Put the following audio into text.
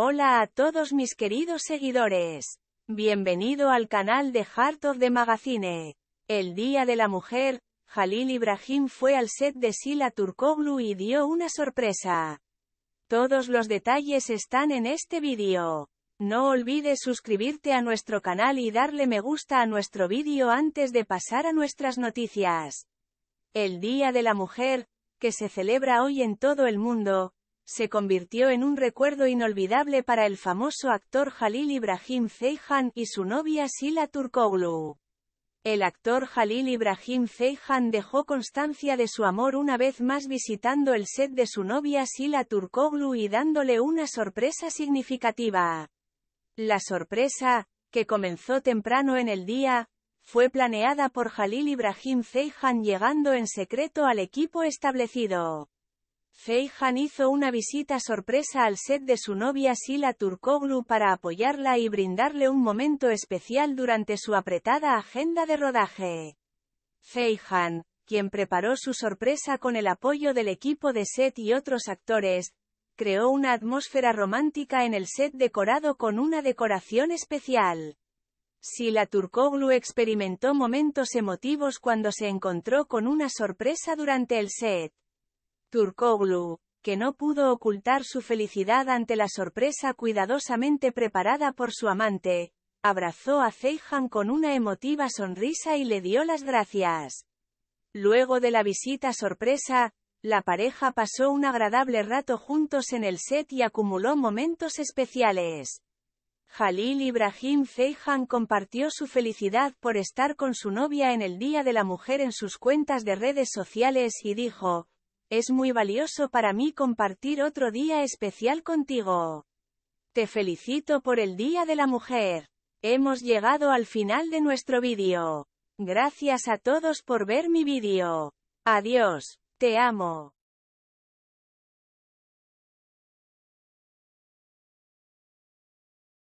Hola a todos mis queridos seguidores. Bienvenido al canal de Heart of the Magazine. El Día de la Mujer, Halil Ibrahim fue al set de Sila Turkoglu y dio una sorpresa. Todos los detalles están en este vídeo. No olvides suscribirte a nuestro canal y darle me gusta a nuestro vídeo antes de pasar a nuestras noticias. El Día de la Mujer, que se celebra hoy en todo el mundo, se convirtió en un recuerdo inolvidable para el famoso actor Jalil Ibrahim Ceyhan y su novia Sila Turkoglu. El actor Jalil Ibrahim Ceyhan dejó constancia de su amor una vez más visitando el set de su novia Sila Turkoglu y dándole una sorpresa significativa. La sorpresa, que comenzó temprano en el día, fue planeada por Jalil Ibrahim Ceyhan llegando en secreto al equipo establecido. Feijan hizo una visita sorpresa al set de su novia Sila Turkoglu para apoyarla y brindarle un momento especial durante su apretada agenda de rodaje. Feijan, quien preparó su sorpresa con el apoyo del equipo de set y otros actores, creó una atmósfera romántica en el set decorado con una decoración especial. Sila Turkoglu experimentó momentos emotivos cuando se encontró con una sorpresa durante el set. Turkoglu, que no pudo ocultar su felicidad ante la sorpresa cuidadosamente preparada por su amante, abrazó a Zeihan con una emotiva sonrisa y le dio las gracias. Luego de la visita sorpresa, la pareja pasó un agradable rato juntos en el set y acumuló momentos especiales. Halil Ibrahim feijan compartió su felicidad por estar con su novia en el Día de la Mujer en sus cuentas de redes sociales y dijo, es muy valioso para mí compartir otro día especial contigo. Te felicito por el Día de la Mujer. Hemos llegado al final de nuestro vídeo. Gracias a todos por ver mi vídeo. Adiós. Te amo.